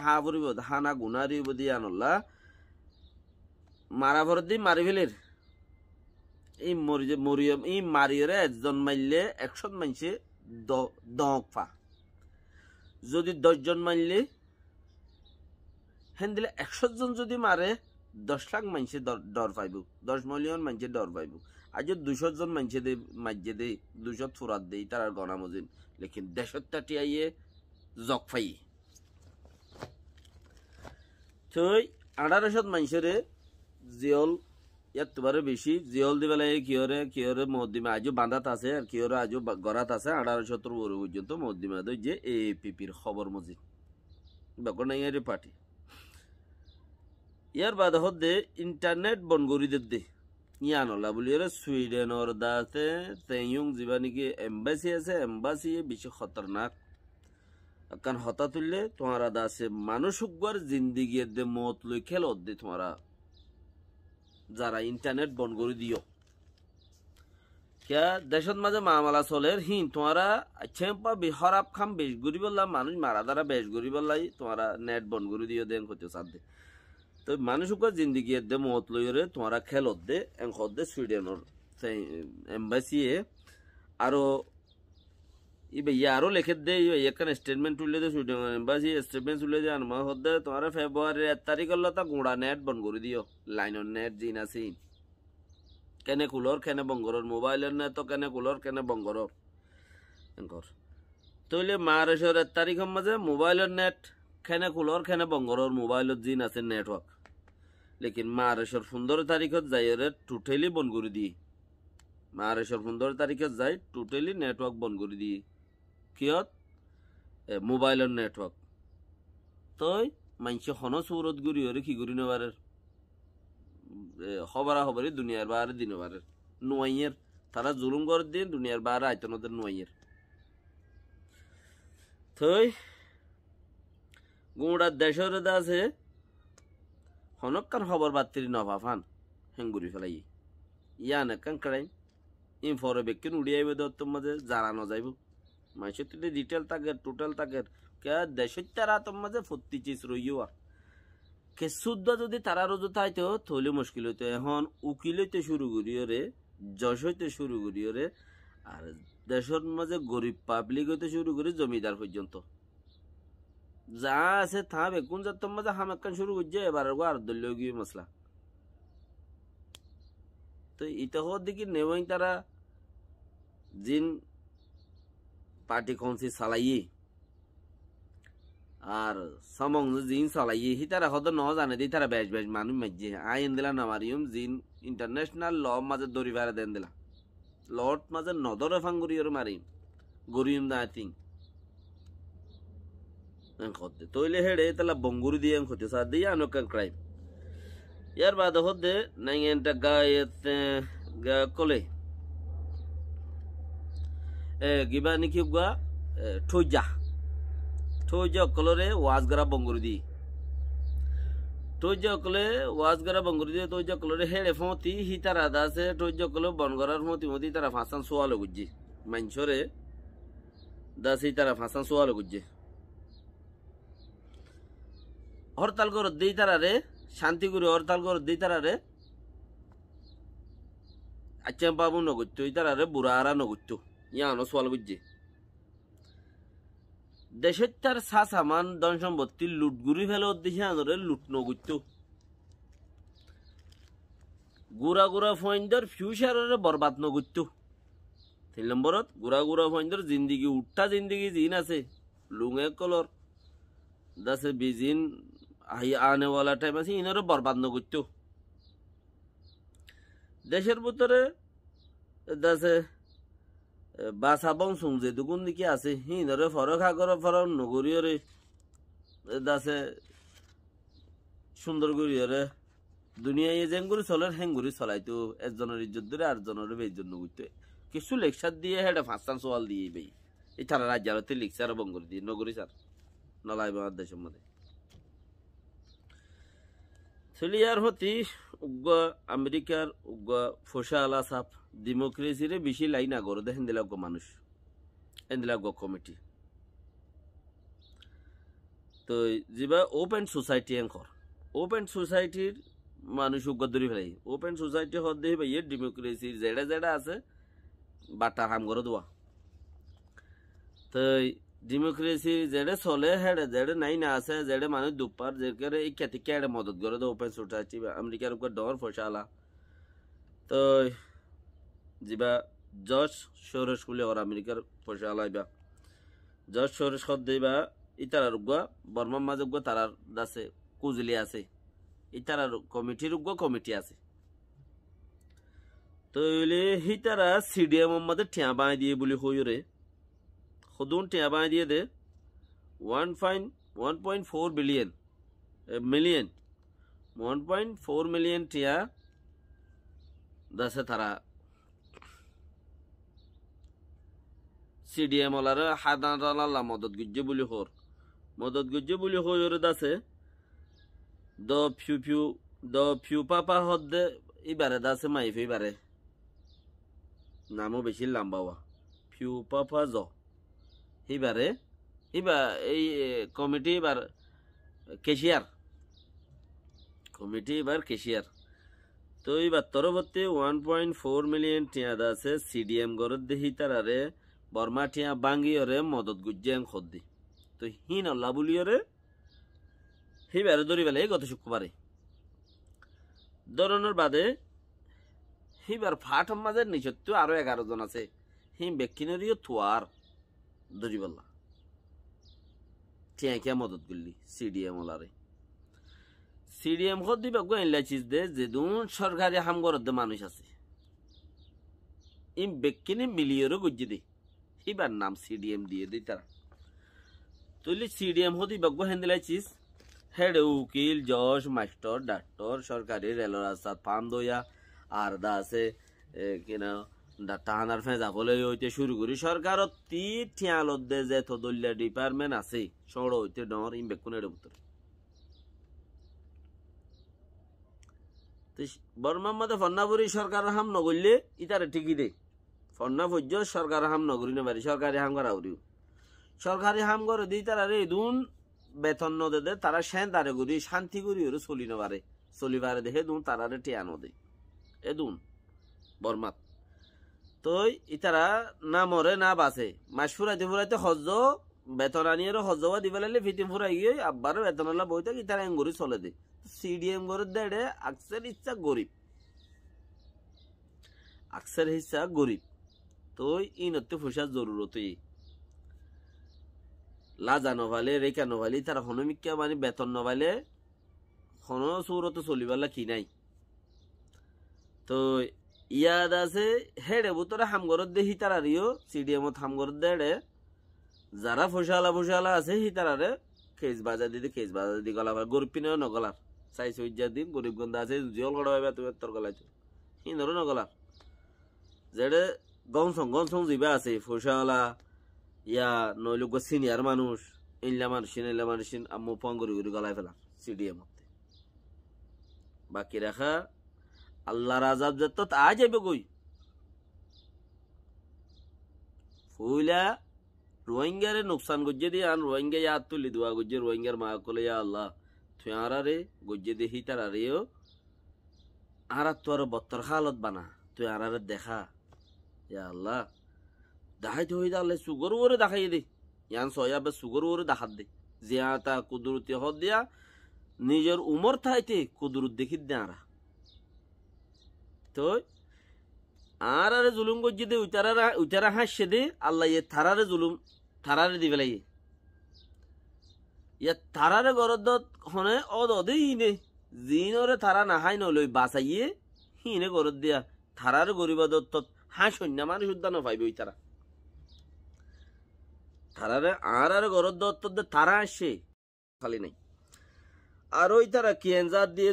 কে হানা গুনা রিব দি মারি ফেলির মরি মারিয়রে একজন মানছে যদি দশজন মারলে হেন দিলে একশো জন যদি মারে দশ লাখ মানুষে ডর পাইব দশ মিলিয়ন মানছে ডর পাইব আর যদি দুশো জন মানুষে দে মাঝে দেই দুশো ফুরাত দেই তার গণামজিন লেকিন দেশত আইয়ে জক ফাই তই আঠারোশত মানুষরে জিয়ল ইয়াত তোমার বেশি জিয়ল দি লাগে কিহরে কিহরে মহদ্দিমা আজও বান্ধাত আছে আর কিহরে আজও গড়াত আছে আঠারোশত বড় পর্যন্ত মহদ্দিমা দই যে এ পির খবর মজি বেকনাইয়ারে পার্টি ইয়ার বাদ দে ইন্টারনেট করি দে ইয়ানলা বলি আরে দা আছে তেইং যিবা নাকি এম্বাসি আছে এম্বাসি বেশি খতরনাক কারণ হতা তুললে আছে দাসে মানুষগুয়ার জিন্দিগির দে মত লই খেল দে তোমারা যারা ইন্টারনেট বন্ধ করে দিও কিয়া দেশত মাঝে মামলা চলে হিন তোমারা চেম্পা আচ্ছা হরাপ খাম বেশ ঘুরি বললাম মানুষ মারা দ্বারা বেশ ঘুরি বললাই তোমারা নেট বন্ধ করে দিও দেন সাত দে তো মানুষকে জিন্দিগি দে মত লই রে তোমারা খেলত দে এং দে সুইডেনের এম্বাসিয়ে আরও ই ভাইয়া আরো লেখে দে ই ভাইয়া একখান স্টেটমেন্ট তুলে দে শুটে বাস ই স্টেটমেন্ট তুলে দে আনমা হদ্দে তোমার ফেব্রুয়ারি এক তারিখ হল তা গোড়া নেট বন্ধ করে দিও লাইনের নেট জিন আছে কেনে কুলর কেনে বঙ্গরর মোবাইলের নেট তো কেনে কুলর কেনে বঙ্গরর এনকর তইলে মারেশর এক তারিখের মাঝে মোবাইলের নেট খেনে কুলর খেনে বঙ্গরর মোবাইলত জিন আছে নেটওয়ার্ক লেকিন মারেশর পনেরো তারিখত যাই টোটালি বন্ধ করে দিই মারেশর পনেরো তারিখত যাই টোটালি নেটওয়ার্ক বন্ধ করে দিই কিয়ত মোবাইলের নেটওয়ার্ক তই মানুষে হন সৌরত গুড়ি হরে কি গুড়ি নেবারের খবরা খবরই দুনিয়ার বারে দিনবারের নোয়াইয়ের তারা জুলুম করে দিন দুনিয়ার বারে আয়তনদের নোয়াইয়ের থই গুঁড়ার দেশের আছে হনকান খবর বাত্তির নভাফান হেঙ্গুরি ফেলাই ইয়ান একান কাড়াই ইনফরে বেক্ষণ উড়িয়াইবে দত্তর মাঝে জানানো যাইব মাইসত্তিতে ডিটেল তাকের টোটাল তাকের কে দেশের তারা তোর মাঝে ফত্তি চিস রইয়া কে শুদ্ধ যদি তারা রোজ তাইতো থলে মুশকিল হইতো এখন উকিল হইতে শুরু করিও রে যশ হইতে শুরু করিও রে আর দেশের মাঝে গরিব পাবলিক হইতে শুরু করি জমিদার পর্যন্ত যা আছে থা বেকুন যা তোর মাঝে হামাক্কান শুরু করছে এবার আর দলীয় গিয়ে মশলা তো ইতিহাস দিকে নেওয়াই তারা জিন পার্টি কংসি চালাইয়ে আর সমং জিন চালাইয়ে হি তারা হদ ন জানে দি তারা বেশ বেশ মানুষ মাঝে আইন দিলা নামারিয়ম জিন ইন্টারন্যাশনাল ল মাঝে দরি ভাড়া দেন দিলা লট মাঝে নদরে আর মারিম গরিম দা আইথিং খতে তৈলে হেড়ে তালা বঙ্গুরি দিয়ে খতে সার দিয়ে আনো কেন ক্রাইম ইয়ার বাদ হদে নাইন টা গায়ে কলে gibani kibga toja toja kolore wazgara bongurudi toja kole wazgara bongurudi toja kolore hele fonti hitara dase toja kole bongorar fonti moti tara fasan sualo gujji manchore dase tara fasan sualo gujji হরতাল কর দেই তারারে শান্তিগুড়ি হরতাল কর দেই তারারে আচ্ছা বাবু নগত্য তারারে বুড়া আরা নগত্য ইয়ানো সোয়াল গুজছে দেশের তার সা সামান ধন সম্পত্তি লুট গুড়ি ফেলে উদ্দেশ্যে আনরে লুট নগুত গুড়া গুড়া ফয়েন্দর ফিউচারের বরবাদ নগুত তিন নম্বরত গুড়া গুড়া ফয়েন্দর জিন্দিগি উঠা জিন্দিগি জিন আছে লুঙে কলর দাসে বিজিন আহি আনেওয়ালা টাইম আছে ইনারও বরবাদ নগুত দেশের ভিতরে দাসে বা চাবং চুং যে দুগুণ নিকি আছে সি ধরে ফরক সাগর ফরক নগরীয়রে দাসে সুন্দর গরিয়রে দুনিয়ায় এ যেঙ্গুরি চলের হেঙ্গুরি চলাইতো একজনের ইজ্জত ধরে আটজনের বেজন নগুতে কিছু লেকচার দিয়ে হেডে ফাঁসান সোয়াল দিয়ে বেই এই তারা রাজ্যালতে লেকচার বঙ্গরি দিয়ে নগরী স্যার নলাই দেশের মধ্যে সেলিয়ার হতি উগ্র আমেরিকার উগ্র ফোসা আলা সাপ ডেমোক্রেসিরে বেশি লাইন আগর দে হেন্দিলাগ মানুষ গ কমিটি তো যেবা ওপেন সোসাইটি এখন ওপেন সোসাইটির মানুষ উগ্র ধরি ফেলাই ওপেন সোসাইটি হত দেখি ভাই ইয়ে ডেমোক্রেসির যেটা যেটা আছে বাটা হাম করে দেওয়া তো ডেমোক্রেসি যেটা চলে হেড়ে যেটা নাই না আছে যেটা মানুষ দুপার যেকারে এই খেতিকে মদত করে তো ওপেন সোর্স আছি আমেরিকার উপর ডর ফসালা তো যিবা জর্জ সৌরস বলে ওর আমেরিকার ফসালা ইবা জর্জ সৌরস সদ দিবা ইতারার উগুয়া বর্মার মাঝে উগুয়া তারার আছে কুজলি আছে ইতারার কমিটির উগুয়া কমিটি আছে তো তারা সিডিএম মাঝে ঠিয়া বাঁধ দিয়ে বলে রে खुदून टैबानियत है वन फाइन one point four billion million one point four million টিয়া দাসে তারা সিডিএম ওলার হাদান আল্লাহ মদত গুজ্জে বলি হর মদত গুজ্জে বলি হর দাসে দ ফিউ ফিউ দ ফিউ পাপা হদ্দে ইবারে দাসে মাইফ ইবারে নামও বেশি লাম্বাওয়া ফিউ পাপা জ এবারে এবার এই কমিটি এবার কেশিয়ার কমিটি এবার কেশিয়ার তো এবার তরবর্তী ওয়ান পয়েন্ট ফোর মিলিয়ন টিয়াদ আছে সিডিএম গরত দেহি তারারে বর্মা টিয়া বাঙ্গিয়রে মদত গুজ্জেন খদ্দি তো বুলি লাবুলিয়রে সেইবারে ধরি পেলে গত শুক্রবারে ধরনের বাদে সেইবার ফাট মাঝের নিচত্ব আরো এগারো জন আছে হিম বেক্ষিনেরীয় থোয়ার দরিবাল্লা ঠিয়া খিয়া মদত করলি সিডিএম ওলারে সিডিএম হত দিবা গোয়েনলা চিজ দে যেদুন সরকারি হামগর দে মানুষ আছে ইম বেকিনি মিলিয়রও গুজি দে এবার নাম সিডিএম দিয়ে দিই তারা তুইলি সিডিএম হতি বাগ্য হেন্দিলাই চিজ হেড উকিল জজ মাস্টর ডাক্তার সরকারি রেল রাস্তা ফার্ম দইয়া আর দা আছে কিনা টাহানার ফেঁজা ফলে হইতে শুরু করি সরকার তি যে ডিপার্টমেন্ট আছে সড় হইতে ডর ইম্বেকুনের উত্তরে বর্মার ফন্নাপুরি সরকার হাম নগরলে ইতারে ঠিকই দে ফন্না ভোজ্য সরকার হাম নগরি নেবারি সরকারি হাম করা উড়িও সরকারি হাম করে দিই তারা রে দুন বেতন নদে দে তারা সেন তারে গুড়ি শান্তি গুড়ি ওরে চলি নেবারে চলিবারে দেহে দুন তারা রে টিয়ানো নদে এ দুন বর্মাত তো ইতারা না মরে না বাঁচে মাসফুরা ফুরাইতে হজ বেতন আর হজবা দিব লাগলে ফিটিং ফুরাই গিয়ে আব্বার বেতন আলা বই থাকে ইতারা এঙ্গুরি চলে দেয় সিডিএম গরের দেড়ে আকসের ইচ্ছা গরিব আকসের হিসা গরিব তো ইনতে ফুসার জরুরতই লাজা নভালে রেখা নভালে তারা হনমিকা মানে বেতন নভালে হন সৌরত চলিবালা কি নাই তো ইয়াদ আছে হেডে বুতরে হামগরত দে হিতারিও সিডিএম হামগরত দেড়ে যারা ফসালা ফসালা আছে হিতারারে খেজ বাজার দিদি খেজ বাজার দি গলা গরিব পিনেও নগলার চাই সৈজা দিম গরিব গন্ধ আছে জল গড়া ভাবে তুমি তোর গলায় হিনরও নগলার যেড়ে গমসং গমসং যেবা আছে ফসালা ইয়া নইলে গো সিনিয়র মানুষ ইনলা মানুষ ইনলা মানুষিন ফোন পঙ্গরি গরি গলায় ফেলা সিডিএম বাকি রাখা আল্লাহর আজাব যত তা যাবে কই ফুইলা রোহিঙ্গারে নোকসান গজ্জে দিয়ে আন রোহিঙ্গা ইয়া তুলি দোয়া গজ্জে রোহিঙ্গার মা কলে ইয়া আল্লাহ তুই আরারে গজ্জে দেহি তার আরেও আর তো আর বত্তর হালত বানা তুই আর দেখা ইয়া আল্লাহ দেখাই তো হয়ে দালে সুগর ওরে দেখাই দে ইয়ান সয়াবে সুগর ওরে দেখাত দে জিয়া তা কুদুরতি হদ দিয়া নিজের উমর থাইতে কুদরত দেখি দে আরা তো আর আরে জুলুম করছি দে উইতারা উইতারা হাসছে দে আল্লাহ ইয়ে থারারে জুলুম থারারে দিবে লাগে ইয়া থারারে গরদত হনে অদ অদে ইনে জিনরে থারা না হাই নলই বাঁচাইয়ে হিনে গরদ দিয়া থারারে গরিবা দত্ত হা সৈন্য মানুষ উদ্যান পাইবে ওই তারা থারারে আর আর গরদ দত্ত তারা আসে খালি নাই আরই ওই তারা কিয়েঞ্জার দিয়ে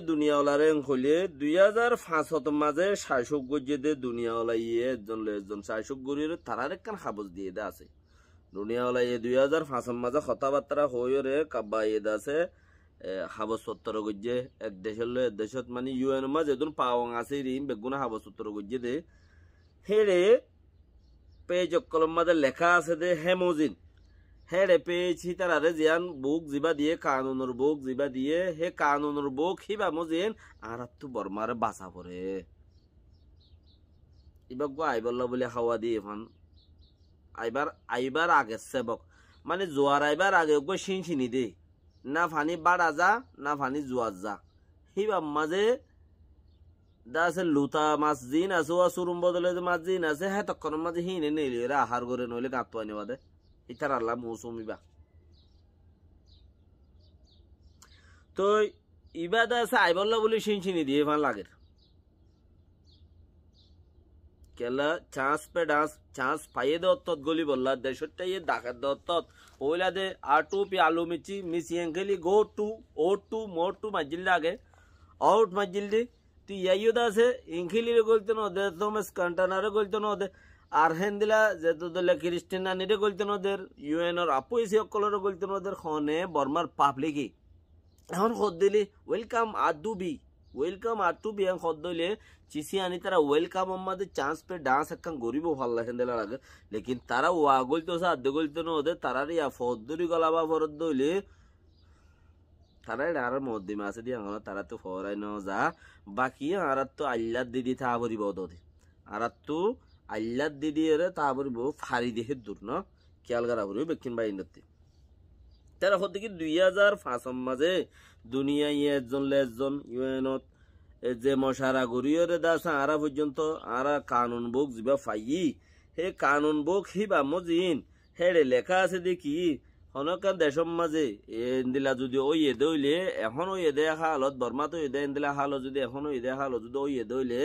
এং হইলে দুই হাজার পাঁচশত মাঝে শাসক গজিয়ে দুনিয়াওয়ালা ইয়ে একজন একজন শাসক গরিয়ে তারার একখান হাবজ দিয়ে দে আছে দুনিয়াওয়ালা ইয়ে দুই হাজার পাঁচশোর মাঝে কথাবার্তা হয়ে রে কাব্বা ইয়ে আছে হাবস সত্তর গজ্জে এক দেশের লো এক দেশত মানে ইউএন মাঝ যেদিন পাওয়াং আছে রিম বেগুনা হাবস সত্তর গজ্জে দে হেরে পেজ কলম মাঝে লেখা আছে দে হেমোজিন হেড়ে পেয়েছি তারা জিয়ান বুক জিবা দিয়ে কানুনুর বুক জিবা দিয়ে হে কানুনুর বুক হিবা মজিন আর তু বর্মার বাসা পরে এবার গো আইবল্লা বলে হাওয়া দিয়ে এখন আইবার আইবার আগে সেবক মানে জোয়ার আইবার আগে গো সিনি দে না ফানি বাড়া যা না ফানি জোয়ার যা হিবা মাঝে আছে লুতা মাছ জিন আছে ও সুরুম বদলে মাছ জিন আছে হ্যাঁ তখন মাঝে হিনে নেলি আহার করে নইলে গাঁত আনি বাদে ইතරাল্লা মৌসুমীবা তো ইবাদাস আই বল্লা বলি শিনশিনি দি ই ভাল লাগে কলা চাংস পে ডাস চাংস পায়ে দত গলি বল্লা দেশটায়ে দাখা দত ওইলা দে আটুপি আলোমিচি মিস ইংগেলি গো টু ও টু মোর টু মাজিলাগে আউট মাজিল দি তুই ইয়ো দাসে ইংখিলি গলতেনো দদম স্কন্টনারো গলতেনো দ আর হেন্দিলা যেহেতু দলে ক্রিস্টিনা নিরে গলতেন ওদের ইউএনর আপু এসি সকলেরও গলতেন ওদের খনে বর্মার পাবলিকই এখন খদ দিলি ওয়েলকাম আদুবি ওয়েলকাম বি এখন খদ দিলে চিসি আনি তারা ওয়েলকাম আমাদের চান্স পে ডান্স একখান গরিব ভাল লাগে দিলা লাগে লেকিন তারা ওয়া গলতে ওসে আদে গলতেন ওদের তারার ইয়া ফদ গলা বা ফরদ দইলে তারা আর মধ্যমে আছে দিয়ে আমার তারা তো ফরাই ন যা বাকি আর তো আল্লাহ দিদি থা ভরিব ওদের আর তো আল্লাহ দিদি এর তাহলে বহু ফারি দেহে দূর ন খেয়াল করা বলবো বেক্ষিন বাই ইন্ডাতে তারা হতে কি দুই হাজার পাঁচ মাঝে দুনিয়া ইয়ে একজন লেজন ইউএনত যে মশারা গরিয়রে দাস আরা পর্যন্ত আরা কানুন বুক যা ফাই হে কানুন হি বা মজিন হেড়ে লেখা আছে দেখি হনকান দেশম মাঝে এন্দিলা যদি ওই এদে হইলে এখন ওই এদে হালত বর্মাতে ওই এন্দিলা হালো যদি এখন ওই এদে হালো যদি ওই এদে হইলে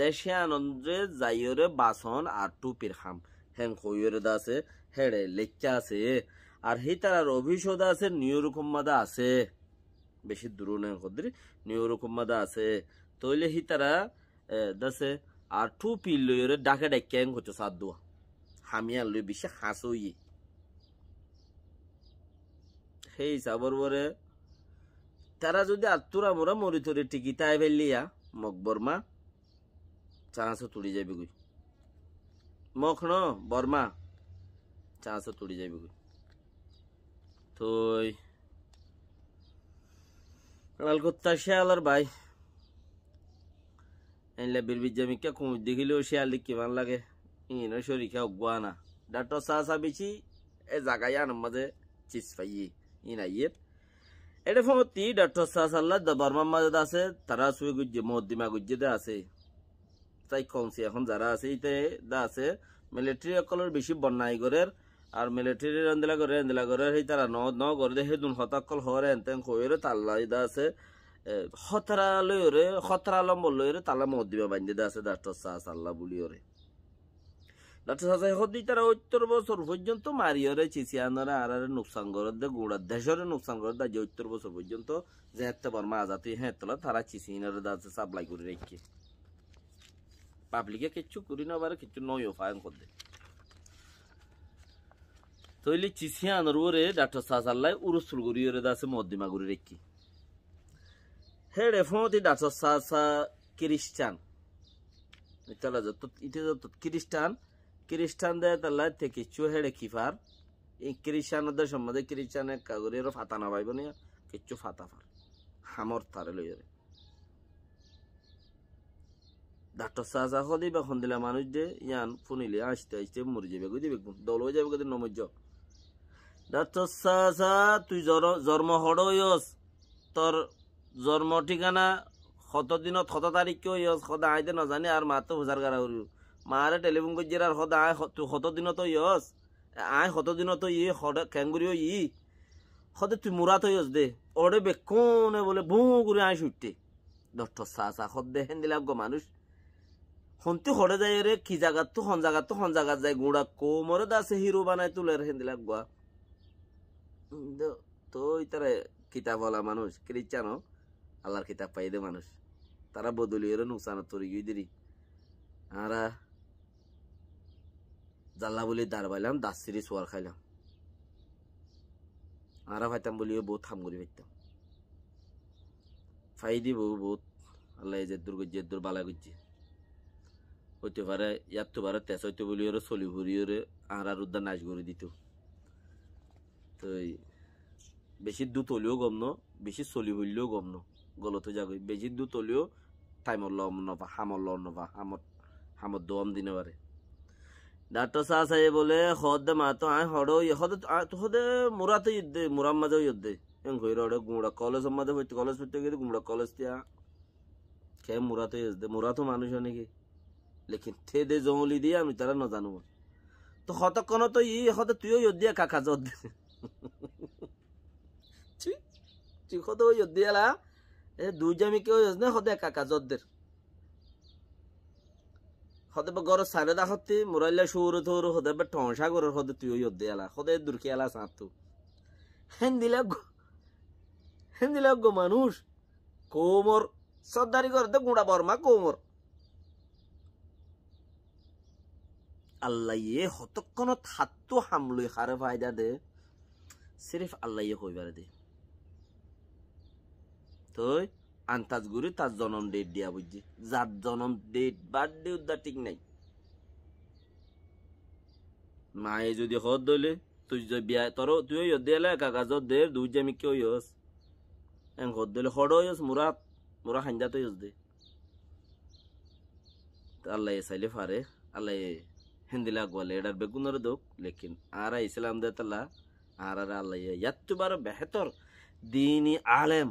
দেশে আনন্দে যাইয়রে বাসন আর টুপির খাম হ্যাং কইরে দা আছে হেড়ে লেখা আছে আর হি তার অভিশোধ আছে নিয়রকম মাদা আছে বেশি দূর নেই কদ্রি নিয়রকম মাদা আছে তইলে হি তারা দাসে আর টুপি লইরে ডাকে ডাকে হচ্ছে সাদুয়া হামিয়া লই বেশি হাসই সেই হিসাবর পরে তারা যদি আত্মরা মোরা মরি তরি টিকিতায় ফেললিয়া বর্মা চাঁসও তুড়ি যাবি গুই ন বর্মা চাঁসও তুড়ি যাবি গুই তুই লালকুত্তা শিয়ালর ভাই এনলা বীরবিজ্জা কে কুমির দেখিলেও শিয়াল কিমান লাগে ইনো শরীর খেয়ে অগুয়া না ডাক্তার সাহা চা বেশি এ জাগাই আনমাজে চিস পাইয়ে ইনাইয়ের এটা ফমতি ডাক্তার দা বর্মার মাঝে আছে তারা সুই গুজ্জে মহদ্দিমা গুজে আছে তাই কমছে এখন যারা আছে ইতে দা আছে মিলিটারি অকলের বেশি বন্যাই গরের আর মিলিটারি রেন্দেলা করে রেন্দেলা করে সেই তারা ন ন করে দে সেই দুন হতাকল হরে এনতেন কইরে তাল্লা দা আছে হতরা লৈ রে খতরা লম্ব তালা মহদ্দিমা বান্ধি দা আছে ডাক্তার সাহাল্লা বুলি ওরে ডাক্তার সাজাই হদি তারা উত্তর বছর পর্যন্ত মারিয়রে চিচিয়ানরে আর নোকসান নুকসান করে দে গোড়ার দেশরে নোকসান করে দেয় যে উত্তর বছর পর্যন্ত যে হেতে বর মা জাতি হ্যাঁ তোলা তারা চিচিনরে দাঁতে সাপ্লাই করে রেখে পাবলিকে কিচ্ছু করি না পারে কিছু নয় ফায়ন করে দে তৈলি চিচিয়ানর ওরে ডাক্তার সাজাল্লাই উরুসুল ওরে দাসে মদ্দিমা করে রেখে হেডে ফোনতি ডাক্তার সাসা খ্রিস্টান ইতালা যত ইতে যত খ্রিস্টান খ্রিস্টানদের তাল্লা থেকে চুহেড়ে কিফার এই খ্রিস্টানদের সম্বন্ধে খ্রিস্টানের কাগরেরও ফাতা না পাইব না কিচ্ছু ফাতা ফার হামর তারে লই যাবে ডাক্তার সাজা হলি বা খন্দিলা মানুষ দে ইয়ান ফুনিলে আসতে আসতে মরি যাবে গদি দেখব দল হয়ে যাবে গদি নমজ্জ ডাক্তার সাজা তুই জন্ম হড়স তোর জন্ম ঠিকানা শত দিনত শত তারিখে হইস সদা আইতে নজানি আর মাতো হুজার গাড়া উড়িও মারে টেলিফোন করছি আর হদ আয় দিন তো ইয়স আয় দিন তো ই হদ কেঙ্গুরিও ই সদে তুই তো ইয়স দে ওরে বেকনে বলে ভু করে আয় ছুটতে দষ্ট চা চা সদ দে হেন দিলাম গো মানুষ সন্তি সরে যায় রে কি জাগাত তো হন জাগাত তো হন জাগাত যায় গুঁড়া কোমরে দাসে হিরো বানাই তুলে হেন দিলাম গোয়া তো তারা কিতাব বলা মানুষ খ্রিস্টানো আল্লাহর কিতাব পাই দে মানুষ তারা বদলি এর নুকসান তরি গিয়ে দিরি আরা জাল্লা বলি দাঁড় পাইলাম দাস সিঁড়ি সোয়ার খাইলাম আরা ভাইতাম বলি বহুত হাম করি ভাইতাম ফাই দিব বহুত আল্লাহ যে দূর গজ্জে দূর বালা গজ্জে হইতে পারে ইয়ার তো পারে তেস হইতে বলি ওরে চলি ভরি ওরে আর আর উদ্যান নাচ করে দিত তো বেশি দুধ হলেও গম ন বেশি চলি ভরলেও গম ন গলত যাগ বেশি দুধ হলেও টাইমর লম নপা হামর লম নপা হামর হামর দম দিনে পারে ডাক্তার সাহ সাহেব বলে হদে মা তো আয় হড় হদে ইয়ে, মুরাতে ইদ্দে মুরাম মাঝে ইদ্দে এম কই রড়ে গুমড়া কলেজ মাঝে হইতে কলেজ হইতে গেলে গুমড়া কলেজ তিয়া খে মুরাতে ইদ্দে মুরা মানুষ নাকি লেকিন থে দে জঙ্গলি দিয়ে আমি তারা নজানো তো হতক্ষণ তো ই হতে তুইও ইদ্দিয়া কাকা জদ তুই হতে ওই ইদ্দিয়ালা এ দুই জামি কেউ না হদে কাকা জদ্দের হদে গর সাইনে দা হতি মুরাইলা সুর তোর হদে বে টংসা গর হদে তুই ওই হদে এলা হদে দুর্কে এলা সাঁত তু হেন দিলে হেন দিলে গো মানুষ কোমর সর্দারি গর দে গুঁড়া বর্মা কোমর আল্লাহ ইয়ে হতক্ষণ হাতটো হামলুই হারে ফায়দা দে সিরিফ আল্লাহ ইয়ে হইবার দে তই আন্তাজ করে তার জনম ডেট দিয়া বুঝছি যার জনম ডেট বার্থডে উদ্ধার ঠিক নাই মায়ে যদি হত দইলে তুই যে বিয়া তোর তুই ইয়ত দিয়ালে কাগজত দে দুই যে আমি ওই হস এং হত দিলে হড় ইয়স মোরা মোরা হাঞ্জা তো দে আল্লাহ চাইলে ফারে আল্লাহ হিন্দিলা গোয়ালে এটার বেগুনের দোক লেকিন আর আইসলাম দে তালা আর আর আল্লাহ ইয়াত বেহেতর দিনই আলেম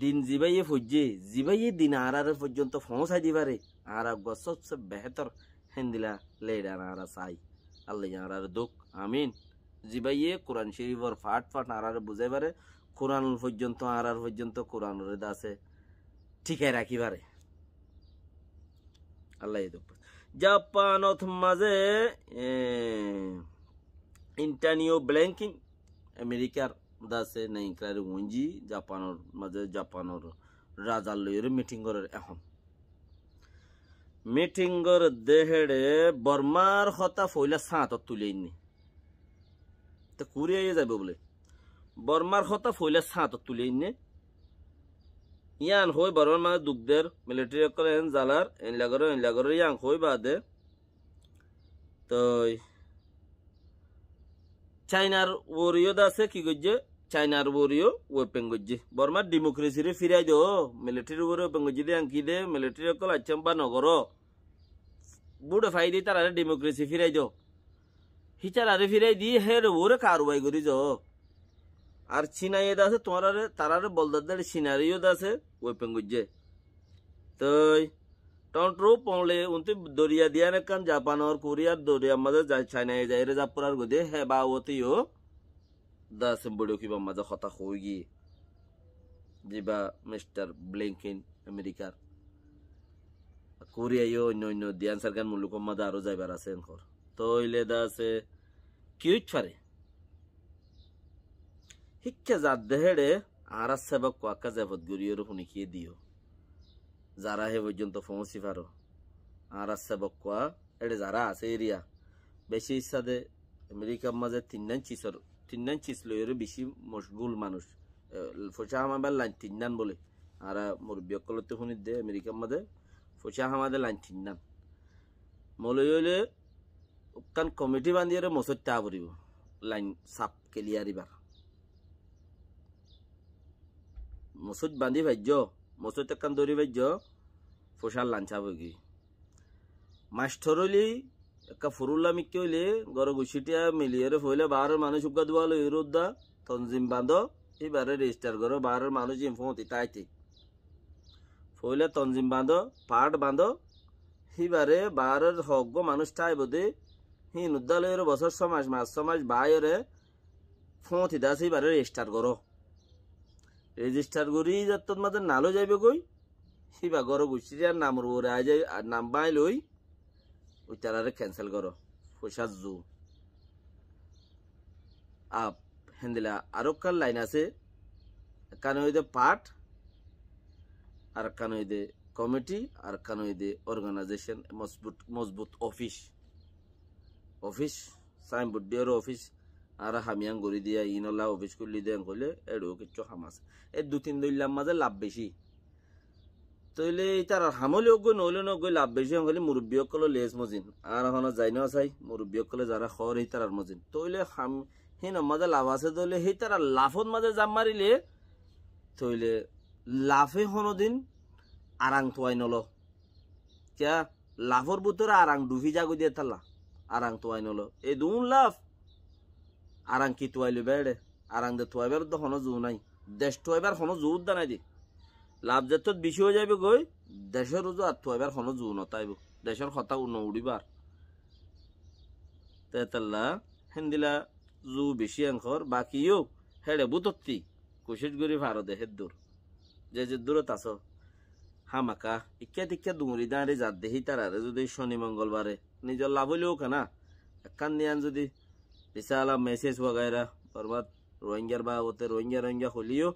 দিন জিবাই ফুজে জিবাইয়ে দিন আর পর্যন্ত পৌঁছাই দিবারে আর একবার সবচেয়ে বেহতর হেন্দিলা লেডান আরা চাই আল্লাহ আর দুঃখ আমিন জিবাইয়ে কোরআন শরীফর ফাট ফাট আরারে বুঝাইবারে কোরআন পর্যন্ত আর পর্যন্ত কোরআন দাসে ঠিকায় রাখিবারে আল্লাহ দুঃখ জাপানত মাঝে ইন্টারনিও ব্ল্যাঙ্কিং আমেরিকার দাসে নাই ক্লারে উঞ্জি জাপানর মাঝে জাপানর রাজার লইয়ের মিটিংগরের এখন মিটিংগর দেহেড়ে বর্মার হতা ফইলা সাঁত তুলেইনি তা কুরিয়াই যাবে বলে বর্মার হতা ফইলা সাঁত তুলেইনি ইয়ান হই বর্মার মানে দুগদের মিলিটারি অকল এন জালার এন লাগর এন লাগর ইয়ান হই বাদে তো চাইনার ওরিয়দ আছে কি করছে চাইনার উপরেও ওয়েপেন করছে বর্মার ডেমোক্রেসিরে ফিরাই দো মিলিটারির উপরে ওয়েপেন করছে দিয়ে আঙ্কি দে মিলিটারি অকল আচ্ছাম বা নগর বুড়ে ফাই দিয়ে তারা ডেমোক্রেসি ফিরাই দো হিচারারে ফিরাই দিয়ে হের ওরে কারবাই করি যো আর চিনাই এদ আছে তোমার তারারে বলদার সিনারিও আছে ওয়েপেন করছে তই টন্ট্রো পংলে উনতে দরিয়া দিয়া কান জাপান আর কোরিয়ার দরিয়া মাঝে চাইনায় যায় রে জাপুরার গদে হে বা ওতেও da somebody kiba maza khata khoyi jiba mr blinken amerikar Korea ইয়ো অন্য অন্য দিয়ান সরকার মুলুক মাদা আরো যাইবার আছে এনখর তো ইলে দা আছে কিউট ফারে শিক্ষা যার দেহেড়ে আর সেবা কোয়াকা জেবত গরিয়র শুনিকিয়ে দিও যারা হে পর্যন্ত পৌঁছি পারো আর সেবক কোয়া এটা যারা আছে এরিয়া বেশি ইচ্ছা দে আমেরিকার মাঝে তিন নাইন চিসর তিন্নান চিসলয়েরও বেশি মশগুল মানুষ ফোসা হামাবার লাইন তিন্নান বলে আর মোর বিয়কলত শুনি দে আমেরিকার মধ্যে ফোসা হামাদের লাইন তিন্নান হইলে উত্তান কমিটি আর মসর তা পড়িব লাইন চাপ কেলিয়ারিবার মসুদ বান্ধি ভাজ্য মসুদ একান দৌড়ি ভাজ্য ফসার লাঞ্চা বগি মাস্টরলি কাফরুল্লা মিক্কে হইলে গর গুছিটিয়া মিলিয়ে ফইলে বাহারের মানুষ উগা দোয়া লই রোদ্দা তনজিম বাঁধ এবারে রেজিস্টার করো বাহারের মানুষ ইনফমতি তাইতে ফইলে তনজিম বাঁধ পাট বাঁধ হিবারে বাহারের হজ্ঞ মানুষ টাই বোধে হি নুদ্দালয়ের বছর সমাজ মাস সমাজ বাইরে ফমতি দাস হিবারে রেজিস্টার করো রেজিস্টার করি যাত মাঝে নালো যাইবে কই হিবা গর গুছিটিয়ার নামর ওরে আই যাই নাম বাই লই ওই আরে ক্যান্সেল করো পয়সা জু আপ হেন্দিলা আরো কার লাইন আছে কানে হইতে পার্ট আর কানে হইতে কমিটি আর কানে হইতে অর্গানাইজেশন মজবুত মজবুত অফিস অফিস সাইনবোর্ড দিয়ে অফিস আর হামিয়াং গড়ি দিয়া ইনলা অফিস করলি দেন কইলে এড়ো কিছু হামাস এই দু তিন দইলাম মাঝে লাভ বেশি তইলে ইতার হামলে অজ্ঞ নইলে নজ্ঞ লাভ বেশি হলে মুরব্বী সকলে লেজ মজিন আর হন যাই না চাই মুরব্বী সকলে যারা খর সেই তারার মজিন তইলে হাম সেই নমাজে লাভ আছে তইলে সেই তারার লাভত মাজে জাম মারিলে তইলে লাভে হনদিন আরাং তোয়াই নল কিয়া লাভর বুতরে আরাং ডুবি জাগু দিয়ে তাল্লা আরাং তোয়াই নল এই দুন লাভ আরাং কি তোয়াইলো বেড়ে আরাং দে তোয়াইবার তো হন জু নাই দেশ তোয়াইবার হন জু উদ্দানাই দিয়ে লাভ জাতত বেশি হয়ে যাবে গৈ দেশের উজো আত্ম এবার হনো জু নতাইব দেশের কথা উন উড়িবার তেতাল্লা হেন্দিলা জু বেশি অংশর বাকিও হেড়ে বুতত্তি কোশিশ করি ভারত দেহের দূর যে যে দূরত আস হামাকা ইক্ষা তিক্ষা দুঙুরি দাঁড়ি যাত দেহি তারারে যদি শনি মঙ্গলবারে নিজের লাভ হইলেও কেনা একখান নিয়ান যদি বিশাল মেসেজ বগাইরা বরবাদ রোহিঙ্গার বা ওতে রোহিঙ্গা রোহিঙ্গা হলিও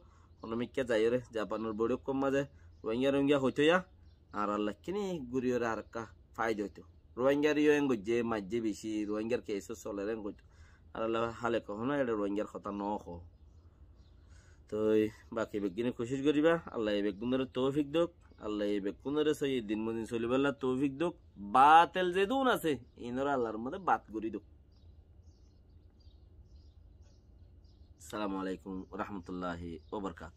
কোনো যাই রে জাপানের বড় কম মাঝে রোহিঙ্গা রোহিঙ্গা হইতো আর আল্লাহ কিনি গুড়িওর আর কা ফায়দ হইতো রোহিঙ্গার ইয়ে গজ্জে মাজ্জে বেশি রোহিঙ্গার কেসও চলে রে গইতো আর আল্লাহ হালে কহ না এটা রোহিঙ্গার কথা ন কো তো বাকি বেগিনে কোশিশ করিবা আল্লাহ এই বেগুনের তৌফিক দোক আল্লাহ এই বেগুনের সেই দিন মদিন চলিবেলা তৌফিক দোক তেল যে দুন আছে ইনরা আল্লাহর মধ্যে বাত করি দোক সালামু আলাইকুম রহমতুল্লাহি ওবরকাত